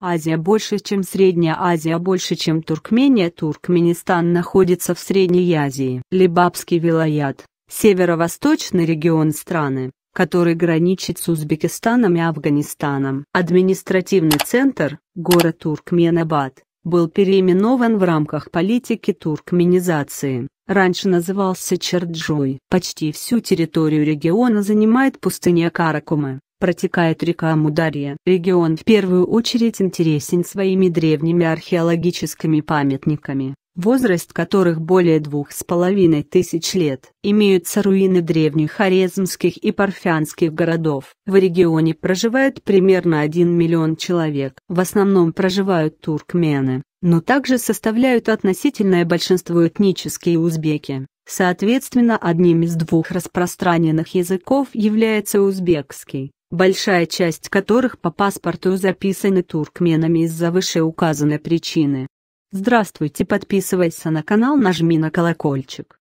Азия больше, чем Средняя Азия, больше, чем Туркмения. Туркменистан находится в Средней Азии. Либабский вилаят – северо-восточный регион страны, который граничит с Узбекистаном и Афганистаном. Административный центр – город Туркменабад был переименован в рамках политики туркменизации. Раньше назывался Черджой. Почти всю территорию региона занимает пустыня Каракумы протекает река Амударья. Регион в первую очередь интересен своими древними археологическими памятниками, возраст которых более двух с половиной тысяч лет. Имеются руины древних хорезмских и парфянских городов. В регионе проживает примерно 1 миллион человек. В основном проживают туркмены, но также составляют относительное большинство этнические узбеки. Соответственно, одним из двух распространенных языков является узбекский большая часть которых по паспорту записаны туркменами из-за вышеуказанной причины. Здравствуйте, подписывайся на канал, нажми на колокольчик.